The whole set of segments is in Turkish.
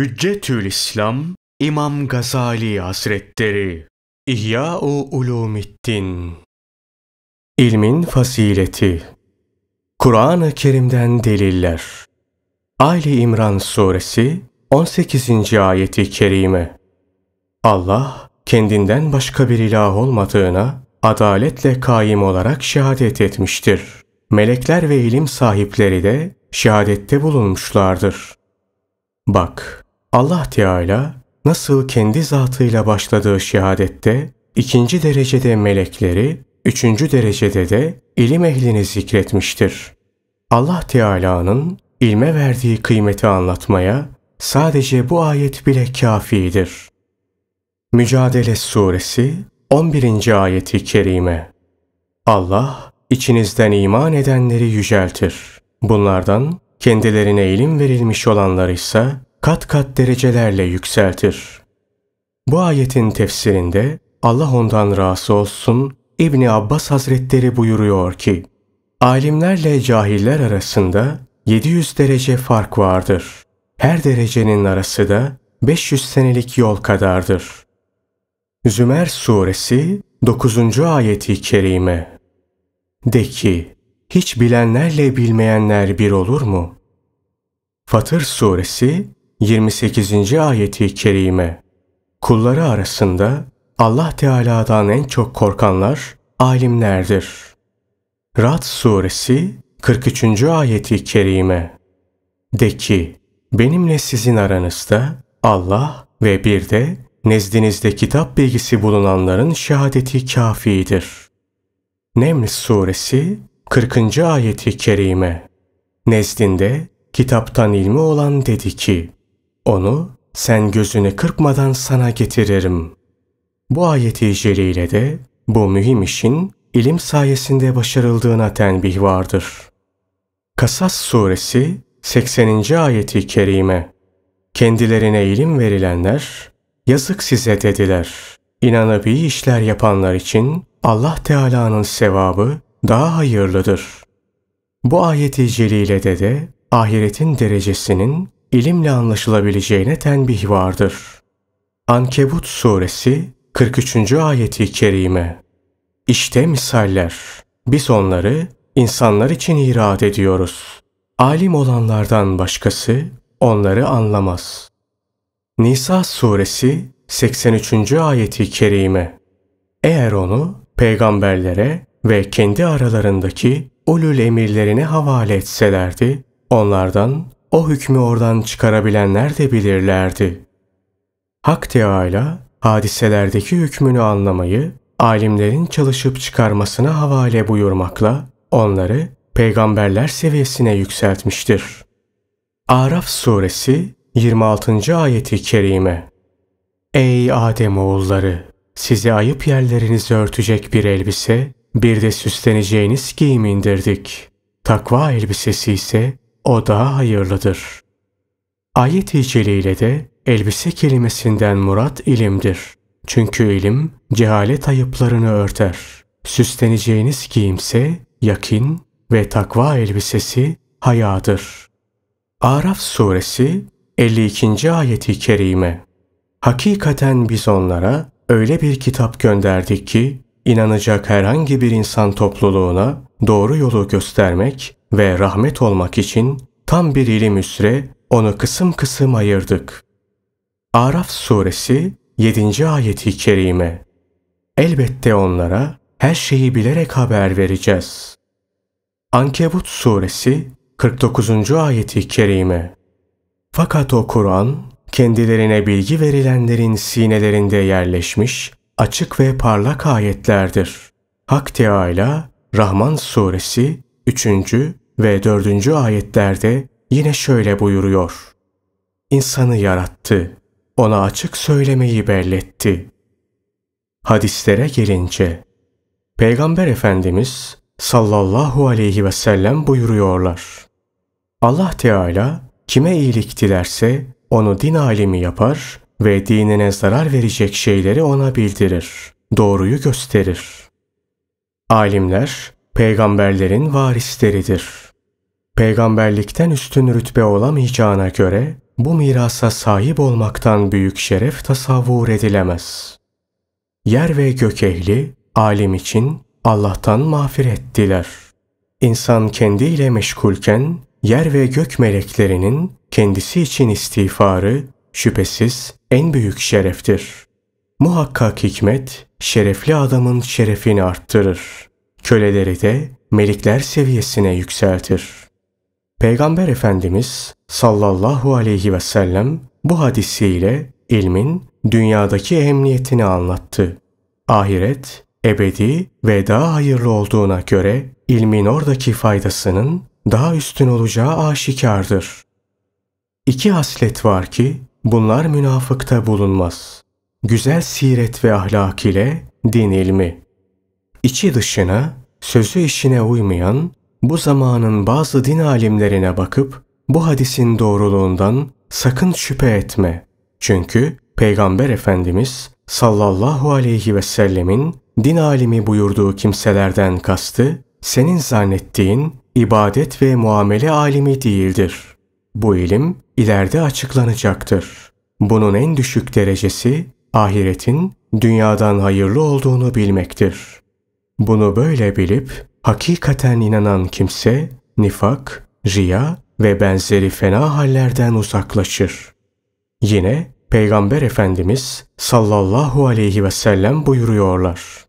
Hüccetül İslam İmam Gazali Hazretleri İhya-u Ulumiddin İlmin Fazileti Kur'an-ı Kerim'den Deliller Ali İmran Suresi 18. Ayeti Kerime Allah, kendinden başka bir ilah olmadığına adaletle kaim olarak şehadet etmiştir. Melekler ve ilim sahipleri de şehadette bulunmuşlardır. Bak, Allah Teala nasıl kendi zatıyla başladığı şehadette ikinci derecede melekleri, üçüncü derecede de ilim ehlini zikretmiştir. Allah Teala'nın ilme verdiği kıymeti anlatmaya sadece bu ayet bile kafidir. Mücadele Suresi 11. ayeti kerime Allah içinizden iman edenleri yüceltir. Bunlardan kendilerine ilim verilmiş olanlar ise kat kat derecelerle yükseltir. Bu ayetin tefsirinde Allah ondan razı olsun İbni Abbas Hazretleri buyuruyor ki, Alimlerle cahiller arasında 700 derece fark vardır. Her derecenin arası da 500 senelik yol kadardır. Zümer Suresi 9. ayeti kerime De ki, hiç bilenlerle bilmeyenler bir olur mu? Fatır Suresi 28. ayeti kerime Kulları arasında Allah Teala'dan en çok korkanlar alimlerdir. Rad suresi 43. ayeti kerime De ki benimle sizin aranızda Allah ve bir de nezdinizde kitap bilgisi bulunanların şehadeti kafidir. Neml suresi 40. ayeti kerime Nezdinde kitaptan ilmi olan dedi ki onu sen gözünü kırpmadan sana getiririm. Bu ayeti ile de bu mühim işin ilim sayesinde başarıldığına tenbih vardır. Kasas suresi 80. ayeti kerime Kendilerine ilim verilenler, yazık size dediler. İnanıp iyi işler yapanlar için Allah Teala'nın sevabı daha hayırlıdır. Bu ayeti celilede de ahiretin derecesinin ilimle anlaşılabileceğine tenbih vardır. Ankebut suresi 43. ayeti kerime İşte misaller. Biz onları insanlar için irad ediyoruz. Alim olanlardan başkası onları anlamaz. Nisa suresi 83. ayeti kerime Eğer onu peygamberlere ve kendi aralarındaki ulul emirlerine havale etselerdi, onlardan o hükmü oradan çıkarabilenler de bilirlerdi. Hak Teâlâ hadiselerdeki hükmünü anlamayı alimlerin çalışıp çıkarmasına havale buyurmakla onları peygamberler seviyesine yükseltmiştir. Araf suresi 26. ayeti kerime Ey Adem oğulları sizi ayıp yerlerinizi örtecek bir elbise bir de süsleneceğiniz giyim indirdik. Takva elbisesi ise o daha hayırlıdır. Ayet-i Celile'de de elbise kelimesinden murat ilimdir. Çünkü ilim cehalet ayıplarını örter. Süsleneceğiniz giyimse yakin ve takva elbisesi hayadır. Araf suresi 52. ayeti kerime. Hakikaten biz onlara öyle bir kitap gönderdik ki inanacak herhangi bir insan topluluğuna doğru yolu göstermek ve rahmet olmak için tam bir ilim üsre onu kısım kısım ayırdık. Araf suresi 7. ayeti kerime. Elbette onlara her şeyi bilerek haber vereceğiz. Ankebut suresi 49. ayeti kerime. Fakat o Kur'an kendilerine bilgi verilenlerin sinelerinde yerleşmiş açık ve parlak ayetlerdir. Hak Teala Rahman suresi 3. ve 4. ayetlerde yine şöyle buyuruyor. İnsanı yarattı, ona açık söylemeyi belletti. Hadislere gelince, Peygamber Efendimiz sallallahu aleyhi ve sellem buyuruyorlar. Allah Teala kime iyilik dilerse onu din alimi yapar ve dinine zarar verecek şeyleri ona bildirir, doğruyu gösterir. Alimler peygamberlerin varisleridir. Peygamberlikten üstün rütbe olamayacağına göre bu mirasa sahip olmaktan büyük şeref tasavvur edilemez. Yer ve gök ehli alim için Allah'tan mağfiret diler. İnsan kendiyle meşgulken yer ve gök meleklerinin kendisi için istiğfarı şüphesiz en büyük şereftir. Muhakkak hikmet şerefli adamın şerefini arttırır köleleri de melikler seviyesine yükseltir. Peygamber Efendimiz sallallahu aleyhi ve sellem bu hadisiyle ilmin dünyadaki emniyetini anlattı. Ahiret ebedi ve daha hayırlı olduğuna göre ilmin oradaki faydasının daha üstün olacağı aşikardır. İki haslet var ki bunlar münafıkta bulunmaz. Güzel siret ve ahlak ile din ilmi. İçi dışına, sözü işine uymayan bu zamanın bazı din alimlerine bakıp bu hadisin doğruluğundan sakın şüphe etme. Çünkü Peygamber Efendimiz sallallahu aleyhi ve sellemin din alimi buyurduğu kimselerden kastı senin zannettiğin ibadet ve muamele alimi değildir. Bu ilim ileride açıklanacaktır. Bunun en düşük derecesi ahiretin dünyadan hayırlı olduğunu bilmektir.'' Bunu böyle bilip hakikaten inanan kimse nifak, riya ve benzeri fena hallerden uzaklaşır. Yine Peygamber Efendimiz sallallahu aleyhi ve sellem buyuruyorlar.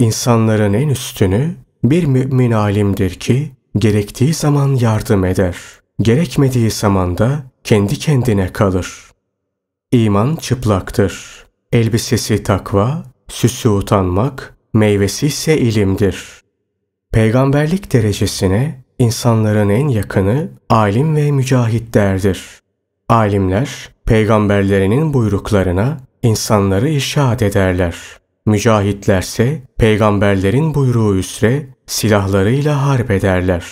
İnsanların en üstünü bir mümin alimdir ki gerektiği zaman yardım eder, gerekmediği zaman da kendi kendine kalır. İman çıplaktır. Elbisesi takva, süsü utanmak, meyvesi ise ilimdir. Peygamberlik derecesine insanların en yakını alim ve mücahitlerdir. Alimler peygamberlerinin buyruklarına insanları işaret ederler. Mücahitlerse peygamberlerin buyruğu üzere silahlarıyla harp ederler.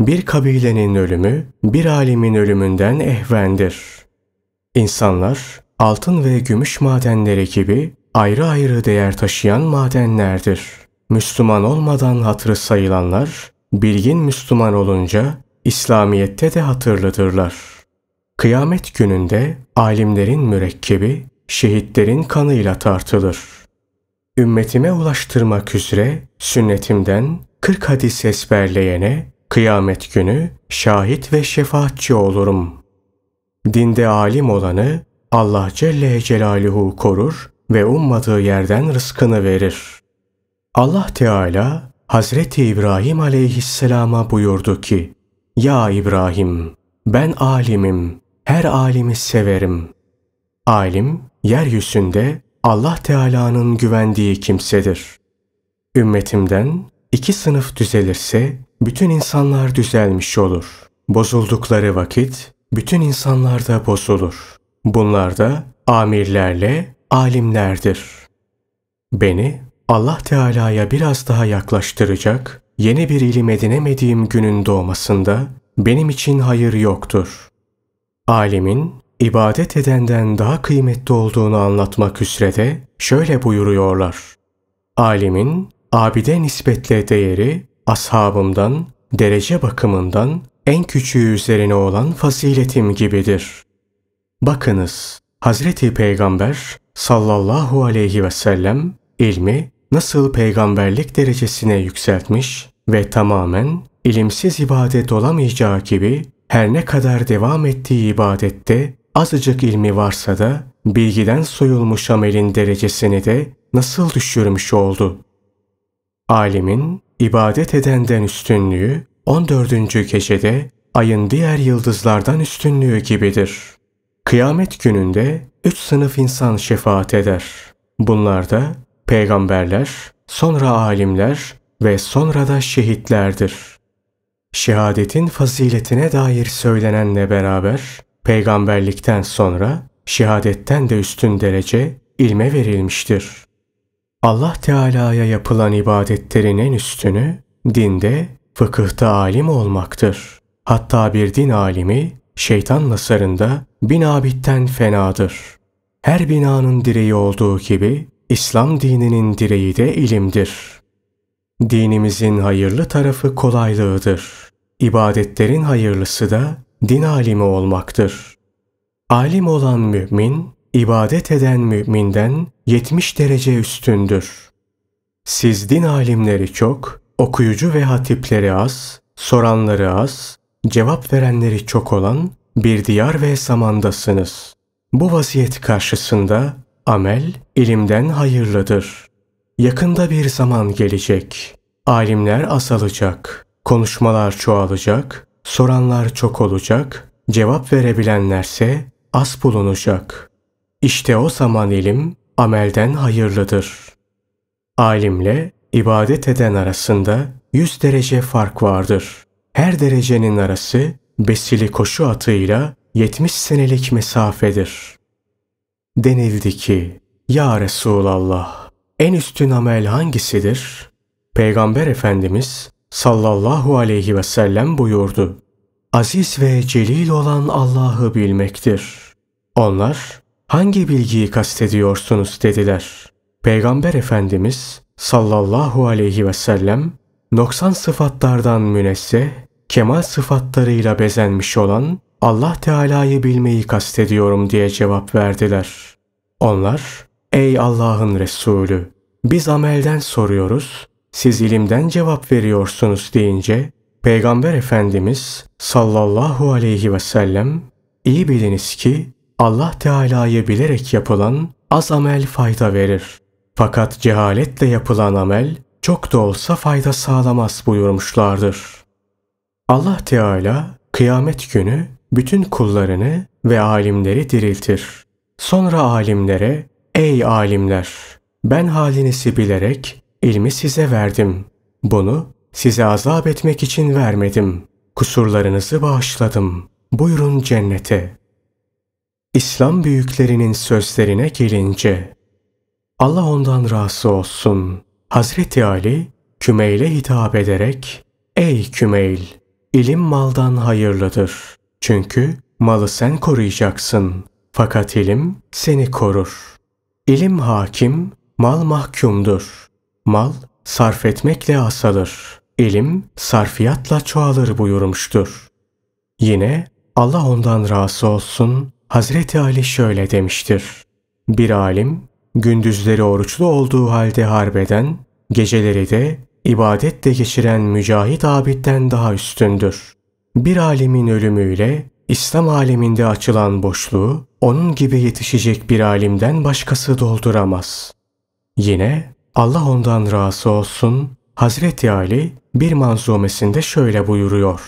Bir kabilenin ölümü bir alimin ölümünden ehvendir. İnsanlar altın ve gümüş madenleri gibi ayrı ayrı değer taşıyan madenlerdir. Müslüman olmadan hatırı sayılanlar, bilgin Müslüman olunca İslamiyet'te de hatırlıdırlar. Kıyamet gününde alimlerin mürekkebi, şehitlerin kanıyla tartılır. Ümmetime ulaştırmak üzere sünnetimden 40 hadis esberleyene kıyamet günü şahit ve şefaatçi olurum. Dinde alim olanı Allah Celle Celaluhu korur ve ummadığı yerden rızkını verir. Allah Teala Hazreti İbrahim aleyhisselama buyurdu ki, Ya İbrahim, ben alimim, her alimi severim. Alim, yeryüzünde Allah Teala'nın güvendiği kimsedir. Ümmetimden iki sınıf düzelirse bütün insanlar düzelmiş olur. Bozuldukları vakit bütün insanlar da bozulur. Bunlar da amirlerle alimlerdir. Beni Allah Teala'ya biraz daha yaklaştıracak, yeni bir ilim edinemediğim günün doğmasında benim için hayır yoktur. Alimin ibadet edenden daha kıymetli olduğunu anlatmak üzere şöyle buyuruyorlar. Alimin abide nispetle değeri ashabımdan, derece bakımından en küçüğü üzerine olan faziletim gibidir. Bakınız, Hazreti Peygamber sallallahu aleyhi ve sellem ilmi nasıl peygamberlik derecesine yükseltmiş ve tamamen ilimsiz ibadet olamayacağı gibi her ne kadar devam ettiği ibadette azıcık ilmi varsa da bilgiden soyulmuş amelin derecesini de nasıl düşürmüş oldu? Alimin ibadet edenden üstünlüğü 14. gecede ayın diğer yıldızlardan üstünlüğü gibidir.'' Kıyamet gününde üç sınıf insan şefaat eder. Bunlar da peygamberler, sonra alimler ve sonra da şehitlerdir. Şehadetin faziletine dair söylenenle beraber peygamberlikten sonra şehadetten de üstün derece ilme verilmiştir. Allah Teala'ya yapılan ibadetlerin en üstünü dinde, fıkıhta alim olmaktır. Hatta bir din alimi şeytan nasarında binabitten fenadır. Her binanın direği olduğu gibi İslam dininin direği de ilimdir. Dinimizin hayırlı tarafı kolaylığıdır. İbadetlerin hayırlısı da din alimi olmaktır. Alim olan mümin, ibadet eden müminden 70 derece üstündür. Siz din alimleri çok, okuyucu ve hatipleri az, soranları az, cevap verenleri çok olan bir diyar ve samandasınız. Bu vaziyet karşısında amel ilimden hayırlıdır. Yakında bir zaman gelecek. Alimler asalacak, konuşmalar çoğalacak, soranlar çok olacak, cevap verebilenlerse az bulunacak. İşte o zaman ilim amelden hayırlıdır. Alimle ibadet eden arasında yüz derece fark vardır. Her derecenin arası besili koşu atıyla 70 senelik mesafedir. Denildi ki, Ya Resulallah, en üstün amel hangisidir? Peygamber Efendimiz sallallahu aleyhi ve sellem buyurdu. Aziz ve celil olan Allah'ı bilmektir. Onlar, hangi bilgiyi kastediyorsunuz dediler. Peygamber Efendimiz sallallahu aleyhi ve sellem, noksan sıfatlardan münezzeh, kemal sıfatlarıyla bezenmiş olan Allah Teala'yı bilmeyi kastediyorum diye cevap verdiler. Onlar, ey Allah'ın Resulü, biz amelden soruyoruz, siz ilimden cevap veriyorsunuz deyince, Peygamber Efendimiz sallallahu aleyhi ve sellem, iyi biliniz ki Allah Teala'yı bilerek yapılan az amel fayda verir. Fakat cehaletle yapılan amel çok da olsa fayda sağlamaz buyurmuşlardır.'' Allah Teala kıyamet günü bütün kullarını ve alimleri diriltir. Sonra alimlere ey alimler ben halinizi bilerek ilmi size verdim. Bunu size azap etmek için vermedim. Kusurlarınızı bağışladım. Buyurun cennete. İslam büyüklerinin sözlerine gelince Allah ondan razı olsun. Hazreti Ali Kümeyl'e hitap ederek Ey Kümeyl! İlim maldan hayırlıdır. Çünkü malı sen koruyacaksın. Fakat ilim seni korur. İlim hakim, mal mahkumdur. Mal sarf etmekle asalır. İlim sarfiyatla çoğalır buyurmuştur. Yine Allah ondan razı olsun Hazreti Ali şöyle demiştir. Bir alim gündüzleri oruçlu olduğu halde harbeden, geceleri de ibadetle geçiren mücahit abitten daha üstündür. Bir alemin ölümüyle İslam aleminde açılan boşluğu onun gibi yetişecek bir alimden başkası dolduramaz. Yine Allah ondan razı olsun Hazreti Ali bir manzumesinde şöyle buyuruyor.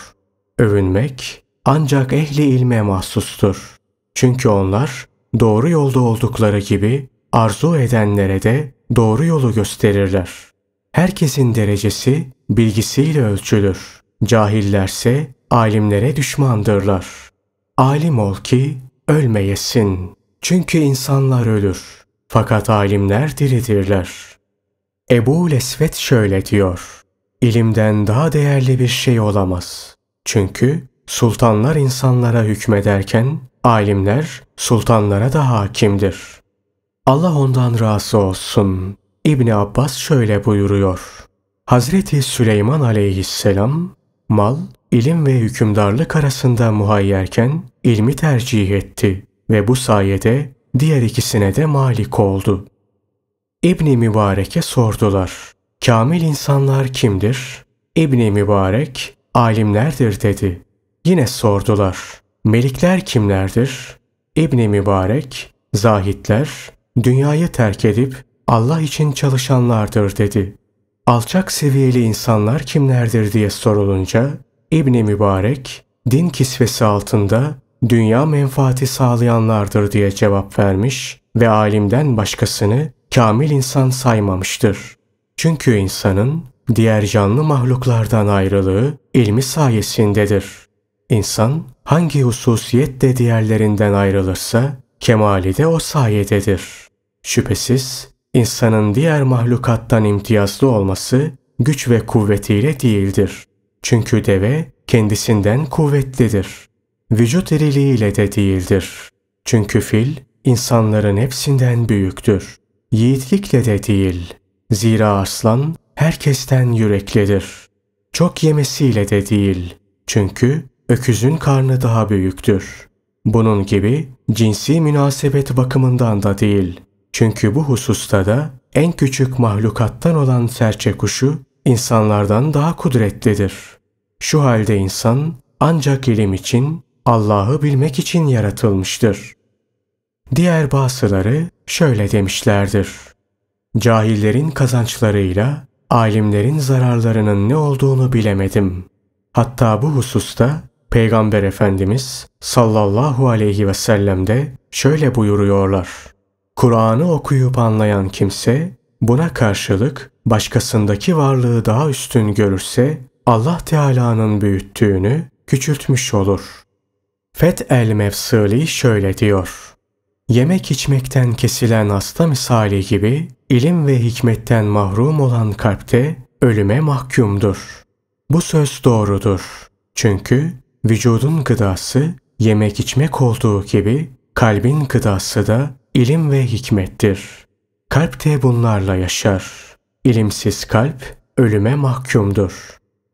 Övünmek ancak ehli ilme mahsustur. Çünkü onlar doğru yolda oldukları gibi arzu edenlere de doğru yolu gösterirler. Herkesin derecesi bilgisiyle ölçülür. Cahillerse alimlere düşmandırlar. Alim ol ki ölmeyesin. Çünkü insanlar ölür. Fakat alimler diridirler. Ebu Lesvet şöyle diyor. İlimden daha değerli bir şey olamaz. Çünkü sultanlar insanlara hükmederken alimler sultanlara da hakimdir. Allah ondan razı olsun. İbni Abbas şöyle buyuruyor. Hazreti Süleyman aleyhisselam mal, ilim ve hükümdarlık arasında muhayyerken ilmi tercih etti ve bu sayede diğer ikisine de malik oldu. İbni Mübarek'e sordular. Kamil insanlar kimdir? İbni Mübarek, alimlerdir dedi. Yine sordular. Melikler kimlerdir? İbni Mübarek, zahitler, dünyayı terk edip Allah için çalışanlardır dedi. Alçak seviyeli insanlar kimlerdir diye sorulunca İbni Mübarek din kisvesi altında dünya menfaati sağlayanlardır diye cevap vermiş ve alimden başkasını kamil insan saymamıştır. Çünkü insanın diğer canlı mahluklardan ayrılığı ilmi sayesindedir. İnsan hangi hususiyetle diğerlerinden ayrılırsa kemali de o sayededir. Şüphesiz insanın diğer mahlukattan imtiyazlı olması güç ve kuvvetiyle değildir. Çünkü deve kendisinden kuvvetlidir. Vücut iriliğiyle de değildir. Çünkü fil insanların hepsinden büyüktür. Yiğitlikle de değil. Zira aslan herkesten yüreklidir. Çok yemesiyle de değil. Çünkü öküzün karnı daha büyüktür. Bunun gibi cinsi münasebet bakımından da değil. Çünkü bu hususta da en küçük mahlukattan olan serçe kuşu insanlardan daha kudretlidir. Şu halde insan ancak ilim için, Allah'ı bilmek için yaratılmıştır. Diğer bazıları şöyle demişlerdir. Cahillerin kazançlarıyla alimlerin zararlarının ne olduğunu bilemedim. Hatta bu hususta Peygamber Efendimiz sallallahu aleyhi ve sellem de şöyle buyuruyorlar. Kur'an'ı okuyup anlayan kimse buna karşılık başkasındaki varlığı daha üstün görürse Allah Teala'nın büyüttüğünü küçültmüş olur. Fet el Mefsili şöyle diyor. Yemek içmekten kesilen hasta misali gibi ilim ve hikmetten mahrum olan kalpte ölüme mahkumdur. Bu söz doğrudur. Çünkü vücudun gıdası yemek içmek olduğu gibi kalbin gıdası da ilim ve hikmettir. Kalp de bunlarla yaşar. İlimsiz kalp ölüme mahkumdur.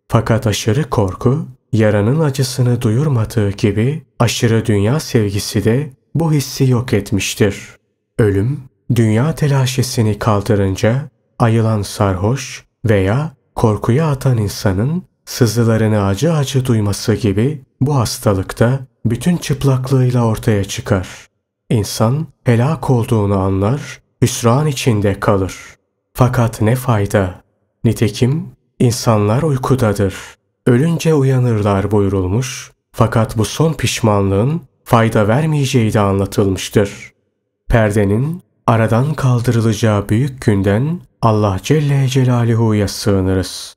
Fakat aşırı korku yaranın acısını duyurmadığı gibi aşırı dünya sevgisi de bu hissi yok etmiştir. Ölüm dünya telaşesini kaldırınca ayılan sarhoş veya korkuya atan insanın sızılarını acı acı duyması gibi bu hastalıkta bütün çıplaklığıyla ortaya çıkar. İnsan helak olduğunu anlar, hüsran içinde kalır. Fakat ne fayda? Nitekim insanlar uykudadır. Ölünce uyanırlar buyurulmuş. Fakat bu son pişmanlığın fayda vermeyeceği de anlatılmıştır. Perdenin aradan kaldırılacağı büyük günden Allah Celle Celaluhu'ya sığınırız.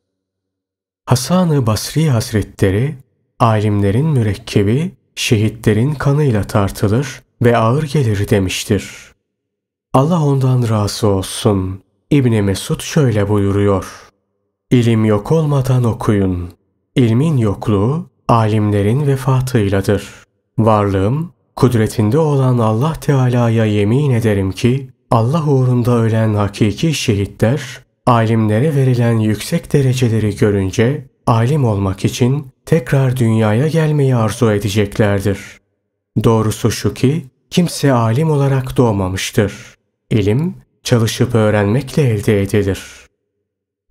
Hasan-ı Basri Hazretleri, alimlerin mürekkebi şehitlerin kanıyla tartılır ve ağır gelir demiştir. Allah ondan razı olsun. İbni Mesud şöyle buyuruyor. İlim yok olmadan okuyun. İlmin yokluğu alimlerin vefatıyladır. Varlığım kudretinde olan Allah Teala'ya yemin ederim ki Allah uğrunda ölen hakiki şehitler alimlere verilen yüksek dereceleri görünce alim olmak için tekrar dünyaya gelmeyi arzu edeceklerdir. Doğrusu şu ki kimse alim olarak doğmamıştır. İlim çalışıp öğrenmekle elde edilir.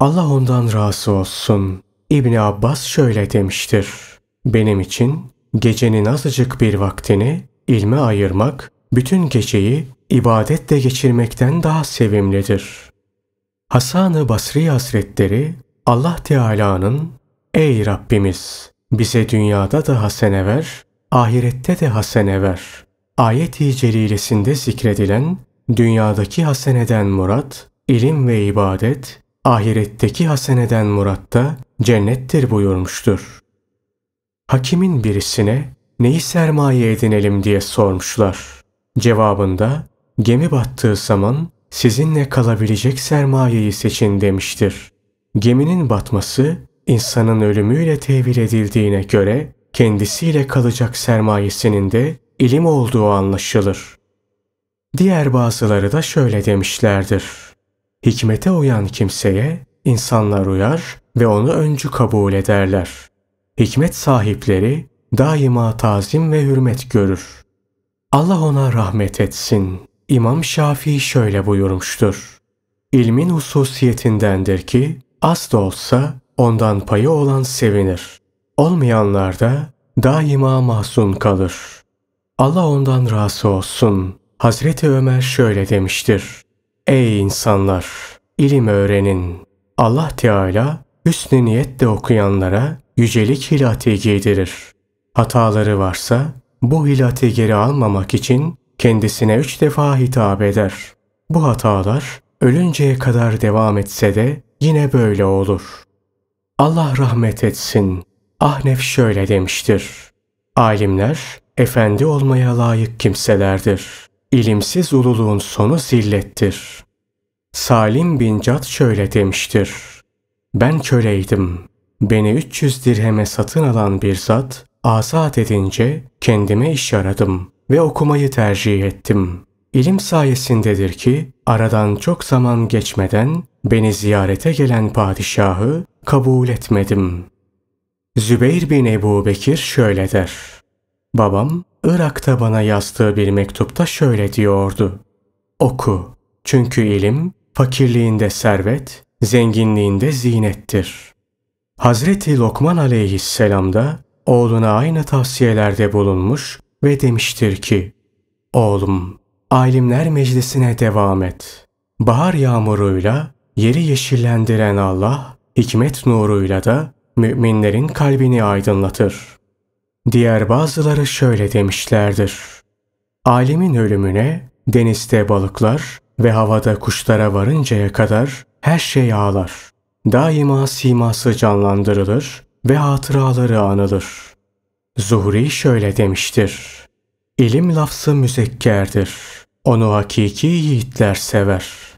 Allah ondan razı olsun. İbni Abbas şöyle demiştir. Benim için gecenin azıcık bir vaktini ilme ayırmak, bütün geceyi ibadetle geçirmekten daha sevimlidir. Hasan-ı Basri Hazretleri Allah Teala'nın Ey Rabbimiz bize dünyada da hasene ver, ahirette de hasene ver. Ayet-i celilesinde zikredilen dünyadaki haseneden murat, ilim ve ibadet, ahiretteki haseneden murat da cennettir buyurmuştur. Hakimin birisine neyi sermaye edinelim diye sormuşlar. Cevabında gemi battığı zaman sizinle kalabilecek sermayeyi seçin demiştir. Geminin batması insanın ölümüyle tevil edildiğine göre kendisiyle kalacak sermayesinin de ilim olduğu anlaşılır. Diğer bazıları da şöyle demişlerdir. Hikmete uyan kimseye insanlar uyar ve onu öncü kabul ederler. Hikmet sahipleri daima tazim ve hürmet görür. Allah ona rahmet etsin. İmam Şafii şöyle buyurmuştur. İlmin hususiyetindendir ki az da olsa ondan payı olan sevinir. Olmayanlar da daima mahzun kalır. Allah ondan razı olsun. Hazreti Ömer şöyle demiştir. Ey insanlar! ilim öğrenin. Allah Teala hüsnü niyetle okuyanlara yücelik hilati giydirir. Hataları varsa bu hilati geri almamak için kendisine üç defa hitap eder. Bu hatalar ölünceye kadar devam etse de yine böyle olur. Allah rahmet etsin. Ahnef şöyle demiştir. Alimler, efendi olmaya layık kimselerdir. İlimsiz ululuğun sonu zillettir. Salim bin Cad şöyle demiştir. Ben köleydim. Beni 300 dirheme satın alan bir zat, azat edince kendime iş aradım ve okumayı tercih ettim. İlim sayesindedir ki aradan çok zaman geçmeden beni ziyarete gelen padişahı kabul etmedim. Zübeyir bin Ebu Bekir şöyle der. Babam Irak'ta bana yazdığı bir mektupta şöyle diyordu. Oku çünkü ilim fakirliğinde servet, zenginliğinde zinettir. Hazreti Lokman aleyhisselam da oğluna aynı tavsiyelerde bulunmuş ve demiştir ki, Oğlum, alimler meclisine devam et. Bahar yağmuruyla yeri yeşillendiren Allah, hikmet nuruyla da müminlerin kalbini aydınlatır. Diğer bazıları şöyle demişlerdir. Alimin ölümüne denizde balıklar ve havada kuşlara varıncaya kadar her şey ağlar. Daima siması canlandırılır ve hatıraları anılır. Zuhri şöyle demiştir. İlim lafzı müzekkerdir. Onu hakiki yiğitler sever.''